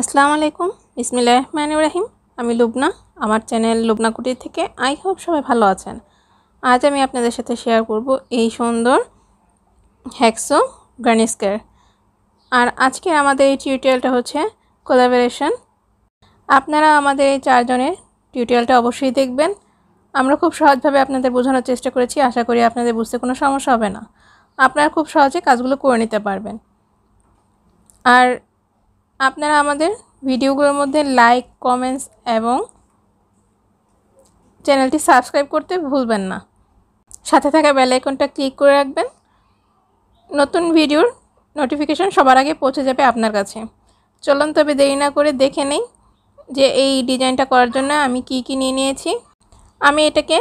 আসসালামু আলাইকুম ইসমিল্লা রহমান ইব্রাহিম আমি লুবনা আমার চ্যানেল লুবনা কুটি থেকে আই হোপ সবাই ভালো আছেন আজ আমি আপনাদের সাথে শেয়ার করব এই সুন্দর হ্যাক্সো গ্রানিস্কের আর আজকে আমাদের এই টিউটোরিয়ালটা হচ্ছে কোলাবোরেশন আপনারা আমাদের এই চারজনের টিউটোরিয়ালটা অবশ্যই দেখবেন আমরা খুব সহজভাবে আপনাদের বোঝানোর চেষ্টা করেছি আশা করি আপনাদের বুঝতে কোনো সমস্যা হবে না আপনারা খুব সহজে কাজগুলো করে নিতে পারবেন আর আপনারা আমাদের ভিডিওগুলোর মধ্যে লাইক কমেন্টস এবং চ্যানেলটি সাবস্ক্রাইব করতে ভুলবেন না সাথে থাকা বেলাইকনটা ক্লিক করে রাখবেন নতুন ভিডিওর নোটিফিকেশন সবার আগে পৌঁছে যাবে আপনার কাছে চলুন তবে দেরি না করে দেখে নেই যে এই ডিজাইনটা করার জন্য আমি কি কি নিয়ে নিয়েছি আমি এটাকে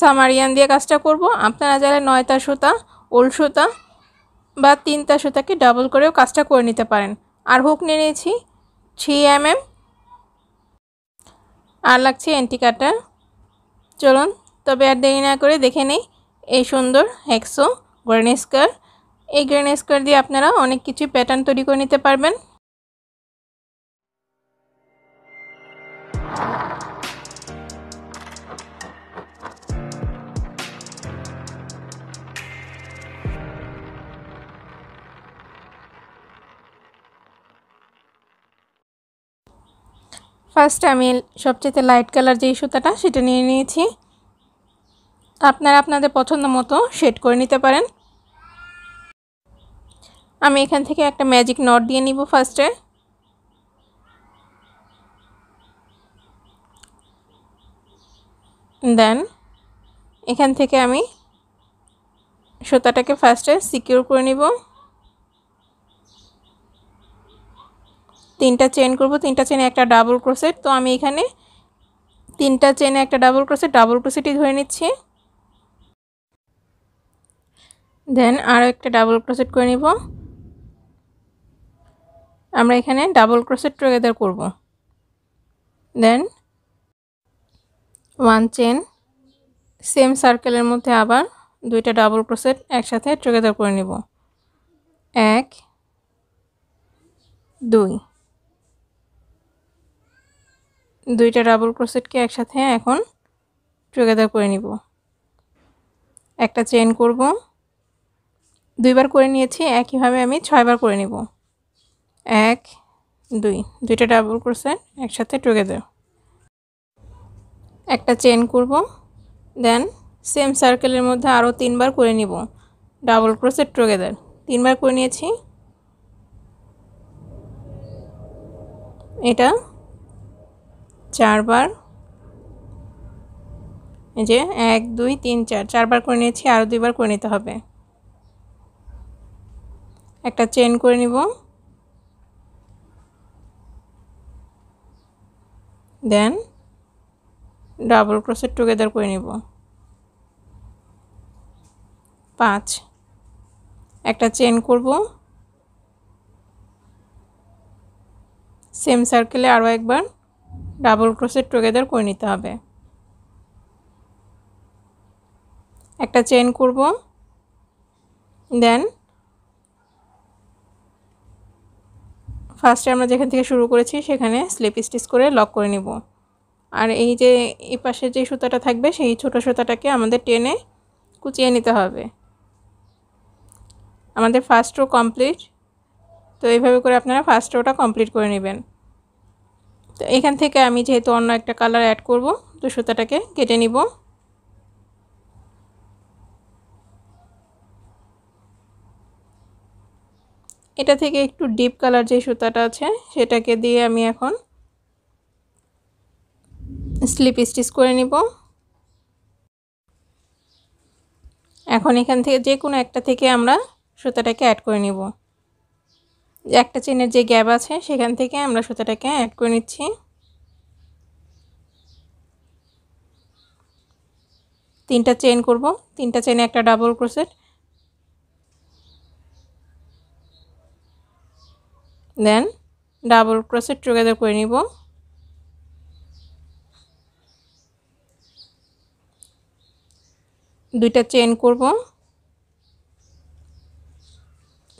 সামারিয়ান দিয়ে কাজটা করব আপনারা যারা নয়তা সুতা ওল সুতা বা তিনটা সুতাকে ডাবল করেও কাজটা করে নিতে পারেন আর হুক নিয়ে নিয়েছি থ্রি এম এম আর লাগছে অ্যান্টি কাটার চলুন তবে আর দেরি না করে দেখে নেই এই সুন্দর হ্যাক্সো গ্রেনেস্কার এই গ্রেনেস্কার দিয়ে আপনারা অনেক কিছু প্যাটার্ন তৈরি করে নিতে পারবেন ফার্স্ট আমি সবচেয়ে লাইট কালার যেই সুতাটা সেটা নিয়ে নিয়েছি আপনারা আপনাদের পছন্দ মতো শেড করে নিতে পারেন আমি এখান থেকে একটা ম্যাজিক নট দিয়ে নিব ফার্স্টে দেন এখান থেকে আমি সুতাটাকে ফার্স্টে সিকিউর করে নিব তিনটা চেন করব তিনটা চেনে একটা ডাবল ক্রোসেট তো আমি এখানে তিনটা চেনে একটা ডাবল ক্রোসেট ডাবল ক্রোসেটই ধরে নিচ্ছি দেন আরও একটা ডাবল ক্রোসেট করে নিব আমরা এখানে ডাবল ক্রোসেট টুগেদার করব দেন ওয়ান চেন সেম সার্কেলের মধ্যে আবার দুইটা ডাবল ক্রোসেট একসাথে টুগেদার করে নিব এক দুই দুইটা ডাবল ক্রোসেটকে একসাথে এখন টুগেদার করে নিব একটা চেন করব দুইবার করে নিয়েছি একইভাবে আমি ছয়বার করে নিব এক দুই দুইটা ডাবল ক্রোসেট একসাথে টুগেদার একটা চেন করব দেন সেম সার্কেলের মধ্যে আরও তিনবার করে নিব ডাবল ক্রোসেট টুগেদার তিনবার করে নিয়েছি এটা চারবার এই যে এক দুই তিন চার চারবার করে নিয়েছি আরও দুইবার করে নিতে হবে একটা চেন করে নিব দেন ডাবল ক্রোসের টুগেদার করে নিব পাঁচ একটা চেন করব সেম সার্কেলে আরও একবার ডাবল ক্রোসের টুগেদার করে নিতে হবে একটা চেন করব দেন ফার্স্টে আমরা যেখান থেকে শুরু করেছি সেখানে স্লিপ স্টিচ করে লক করে নিব আর এই যে এই পাশে যে সুতাটা থাকবে সেই ছোট সুতাটাকে আমাদের টেনে কুচিয়ে নিতে হবে আমাদের ফার্স্ট রো কমপ্লিট তো এইভাবে করে আপনারা ফার্স্ট রোটা কমপ্লিট করে নেবেন তো এখান থেকে আমি যেহেতু অন্য একটা কালার অ্যাড করব তো সুতাটাকে কেটে নিব এটা থেকে একটু ডিপ কালার যে সুতাটা আছে সেটাকে দিয়ে আমি এখন স্লিপ স্টিচ করে নিব এখন এখান থেকে যে কোনো একটা থেকে আমরা সুতাটাকে অ্যাড করে নিব একটা চেনের যে গ্যাপ আছে সেখান থেকে আমরা সুতাটাকে অ্যাড করে নিচ্ছি তিনটা চেন করব তিনটা চেনে একটা double crochet then double crochet together করে নিব দুইটা চেন করব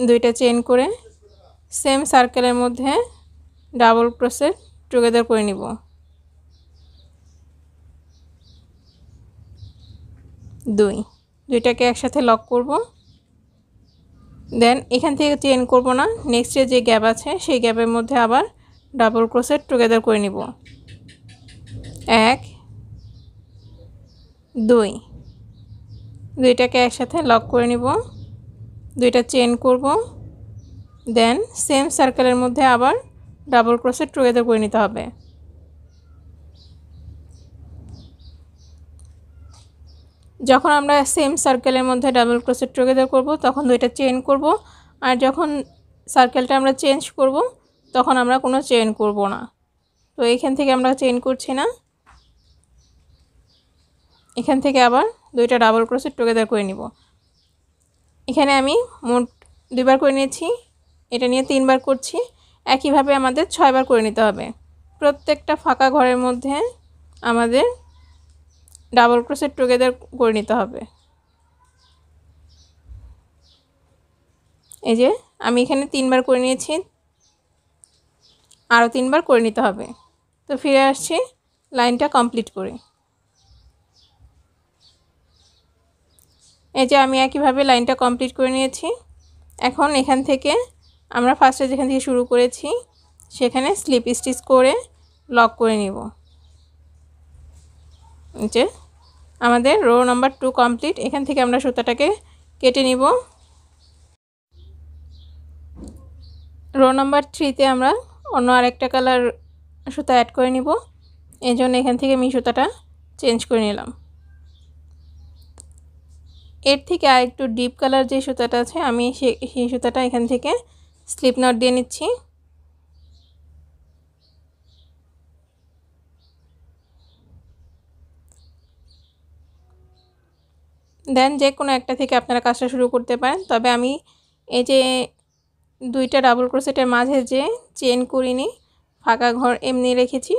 দুইটা চেন করে সেম সার্কেলের মধ্যে ডাবল ক্রোশের টুগেদার করে নিব দুই দুইটাকে একসাথে লক করব দেন এখান থেকে চেন করব না নেক্সটে যে গ্যাপ আছে সেই গ্যাপের মধ্যে আবার ডাবল ক্রোশের টুগেদার করে নিব এক দুই দুইটাকে একসাথে লক করে নিব দুইটা চেন করবো দেন সেম সার্কেলের মধ্যে আবার ডাবল ক্রোশে টুগেদার করে নিতে হবে যখন আমরা সেম সার্কেলের মধ্যে ডাবল ক্রোশে টুগেদার করব তখন দুইটা চেন করব আর যখন সার্কেলটা আমরা চেঞ্জ করব তখন আমরা কোনো চেন করব না তো এইখান থেকে আমরা চেন করছি না এখান থেকে আবার দুইটা ডাবল ক্রোশে টুগেদার করে নিব এখানে আমি মোট দুইবার করে নিয়েছি এটা নিয়ে তিনবার করছি একইভাবে আমাদের ছয়বার করে নিতে হবে প্রত্যেকটা ফাঁকা ঘরের মধ্যে আমাদের ডাবল ক্রোসের টুগেদার করে নিতে হবে এই যে আমি এখানে তিনবার করে নিয়েছি আরও তিনবার করে নিতে হবে তো ফিরে আসছি লাইনটা কমপ্লিট করে এই যে আমি একইভাবে লাইনটা কমপ্লিট করে নিয়েছি এখন এখান থেকে আমরা ফার্স্টে যেখান থেকে শুরু করেছি সেখানে স্লিপ স্টিচ করে লক করে নিব নিচে আমাদের রো নাম্বার টু কমপ্লিট এখান থেকে আমরা সুতাটাকে কেটে নিব রো নাম্বার থ্রিতে আমরা অন্য আরেকটা কালার সুতা অ্যাড করে নিব এই জন্য এখান থেকে আমি সুতাটা চেঞ্জ করে নিলাম এর থেকে আর একটু ডিপ কালার যে সুতাটা আছে আমি সেই সুতাটা এখান থেকে স্লিপ নট দিয়ে নিচ্ছি দেন যে কোনো একটা থেকে আপনারা কাজটা শুরু করতে পারেন তবে আমি এই যে দুইটা ডাবল ক্রোসেটের মাঝে যে চেন করিনি ফাঁকা ঘর এমনি রেখেছি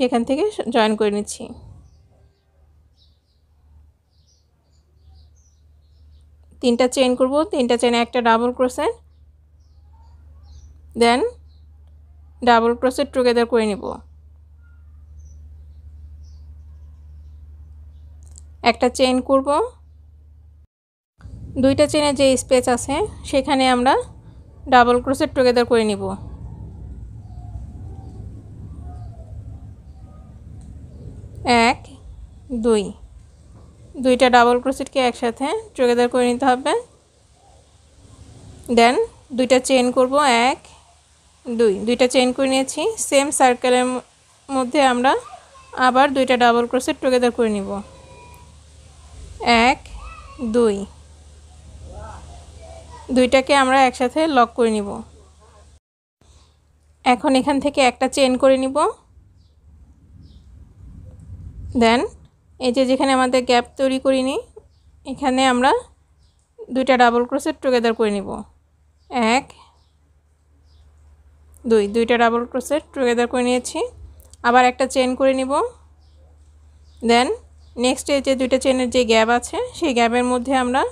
সেখান থেকে জয়েন করে নিচ্ছি তিনটা চেন করব তিনটা চেন একটা double crochet then double crochet together করে নিব একটা চেন করব দুইটা চেনে যে স্পেস আছে সেখানে আমরা ডাবল ক্রোশেট টুগেদার করে নিব এক দুই দুইটা ডাবল ক্রোশেটকে একসাথে টুগেদার করে নিতে হবে দেন দুইটা চেন করব এক দুই দুইটা চেইন করে নিয়েছি সেম সার্কেলের মধ্যে আমরা আবার দুইটা ডাবল ক্রোসের টুগেদার করে নিব এক দুই দুইটাকে আমরা একসাথে লক করে নিব এখন এখান থেকে একটা চেন করে নিব দেন এই যে যেখানে আমাদের গ্যাপ তৈরি করিনি এখানে আমরা দুইটা ডাবল ক্রোসের টুগেদার করে নিব এক দুই দুইটা ডাবল ক্রোসের টুগেদার করে নিয়েছি আবার একটা চেন করে নিব দেন নেক্সট যে দুইটা চেনের যে গ্যাপ আছে সেই গ্যাপের মধ্যে আমরা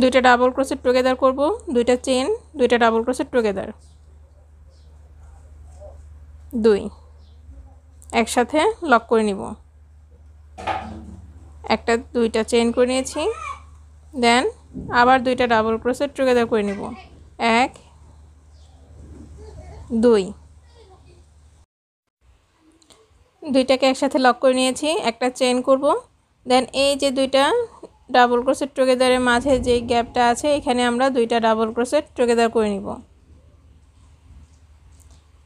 দুইটা ডাবল ক্রোসের টুগেদার করব দুইটা চেন দুইটা ডাবল ক্রোসের টুগেদার দুই একসাথে লক করে নিব একটা দুইটা চেন করে নিয়েছি দেন আবার দুইটা ডাবল ক্রোসের টুগেদার করে নিব এক দুই দুইটাকে একসাথে লক করে নিয়েছি একটা চেন করব দেন এই যে দুইটা ডাবল ক্রোসের টুগেদারের মাঝে যে গ্যাপটা আছে এখানে আমরা দুইটা ডাবল ক্রোসের টুগেদার করে নিব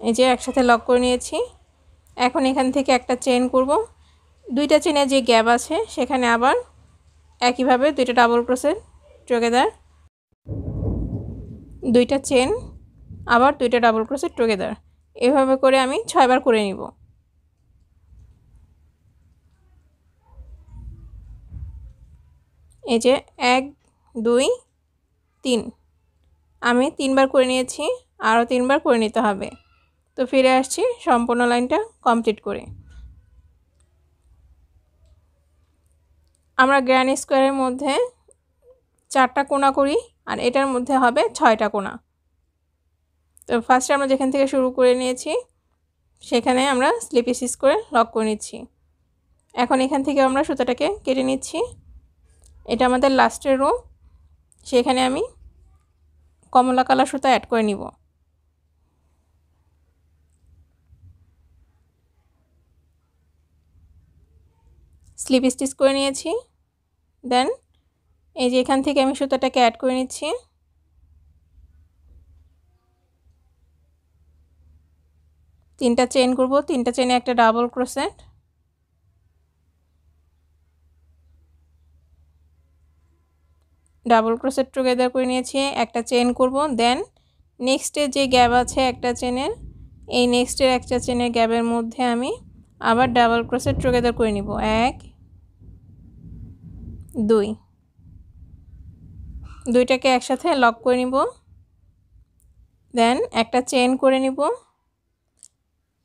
এই যে একসাথে লক করে নিয়েছি এখন এখান থেকে একটা চেন করব দুইটা চেনে যে গ্যাপ আছে সেখানে আবার একইভাবে দুইটা ডাবল ক্রোসের টুগেদার দুইটা চেন আবার দুইটা ডাবল ক্রোশের টুগেদার এভাবে করে আমি ছয়বার করে নিব এই যে এক দুই তিন আমি তিনবার করে নিয়েছি আরও তিনবার করে নিতে হবে তো ফিরে আসছি সম্পূর্ণ লাইনটা কমপ্লিট করে আমরা গ্র্যান্ড স্কোয়ারের মধ্যে চারটা কোনা করি আর এটার মধ্যে হবে ছয়টা কোনা তো ফার্স্টে আমরা যেখান থেকে শুরু করে নিয়েছি সেখানে আমরা স্লিপ স্টিচ করে লক করে নিচ্ছি এখন এখান থেকে আমরা সুতাটাকে কেটে নিচ্ছি এটা আমাদের লাস্টের রো সেখানে আমি কমলা কালার সুতা অ্যাড করে নিব স্লিপ স্টিচ করে নিয়েছি দেন এই যে এখান থেকে আমি সুতাটাকে অ্যাড করে নিচ্ছি তিনটা চেন করব তিনটা চেনে একটা double crochet double crochet together করে নিয়েছি একটা চেন করব দেন নেক্সটে যে গ্যাপ আছে একটা চেনের এই নেক্সটের একটা চেনের গ্যাপের মধ্যে আমি আবার ডাবল ক্রোসেট টুগেদার করে নিব এক দুই দুইটাকে একসাথে লক করে নিব দেন একটা চেন করে নিব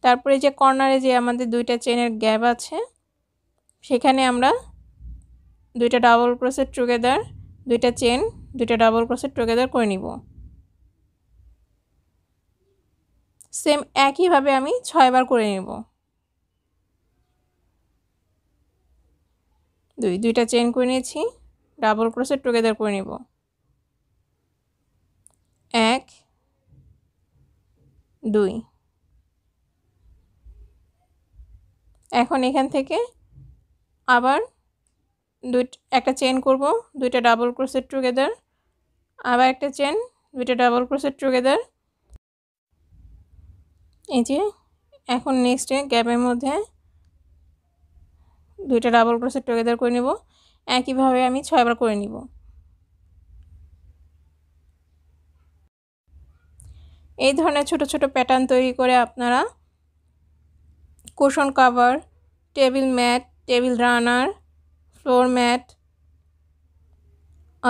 তারপরে যে কর্নারে যে আমাদের দুইটা চেনের গ্যাপ আছে সেখানে আমরা দুইটা ডাবল ক্রোসের টুগেদার দুইটা চেন দুইটা ডাবল ক্রোসের টুগেদার করে নিব সেম একইভাবে আমি ছয়বার করে নেব দুই দুইটা চেন করে নিয়েছি ডাবল ক্রোসের টুগেদার করে নেব এক দুই এখন এখান থেকে আবার দুই একটা চেন করব দুইটা ডাবল ক্রোসের টুগেদার আবার একটা চেন দুইটা ডাবল ক্রোসের টুগেদার এই যে এখন নেক্সটে গ্যাপের মধ্যে দুইটা ডাবল ক্রোসের টুগেদার করে নেব একইভাবে আমি ছয়বার করে নিব এই ধরনের ছোট ছোট প্যাটার্ন তৈরি করে আপনারা cushion cover table mat table runner floor mat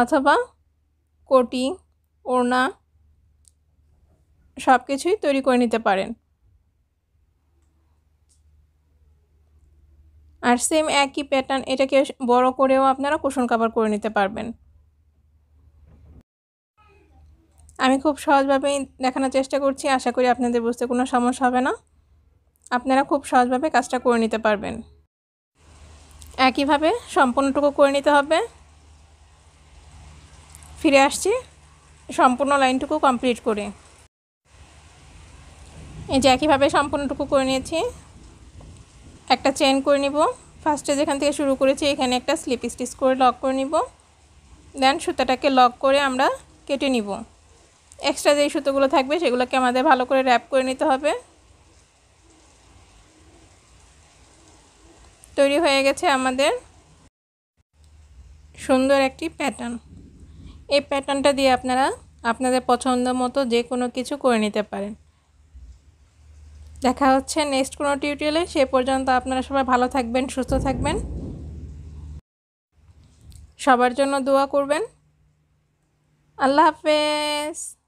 অথবা কোটি ওড়না সব কিছুই তৈরি করে নিতে পারেন আর সেম একই প্যাটার্ন এটাকে বড় করেও আপনারা কোশন কাভার করে নিতে পারবেন আমি খুব সহজভাবেই দেখানোর চেষ্টা করছি আশা করি আপনাদের বুঝতে কোনো সমস্যা হবে না আপনারা খুব সহজভাবে কাজটা করে নিতে পারবেন একইভাবে সম্পূর্ণটুকু করে নিতে হবে ফিরে আসছি সম্পূর্ণ লাইনটুকু কমপ্লিট করে এই যে একইভাবে সম্পূর্ণটুকু করে নিয়েছি একটা চেন করে নিব ফার্স্টে যেখান থেকে শুরু করেছি এখানে একটা স্লিপ স্টিচ করে লক করে নিব দেন সুতাটাকে লক করে আমরা কেটে নিব এক্সট্রা যেই সুতোগুলো থাকবে সেগুলোকে আমাদের ভালো করে র্যাপ করে নিতে হবে তৈরি হয়ে গেছে আমাদের সুন্দর একটি প্যাটার্ন এই প্যাটার্নটা দিয়ে আপনারা আপনাদের পছন্দ মতো যে কোনো কিছু করে নিতে পারেন দেখা হচ্ছে নেক্সট কোনো টিউটোরিয়ালে সে পর্যন্ত আপনারা সবাই ভালো থাকবেন সুস্থ থাকবেন সবার জন্য দোয়া করবেন আল্লাহ হাফেজ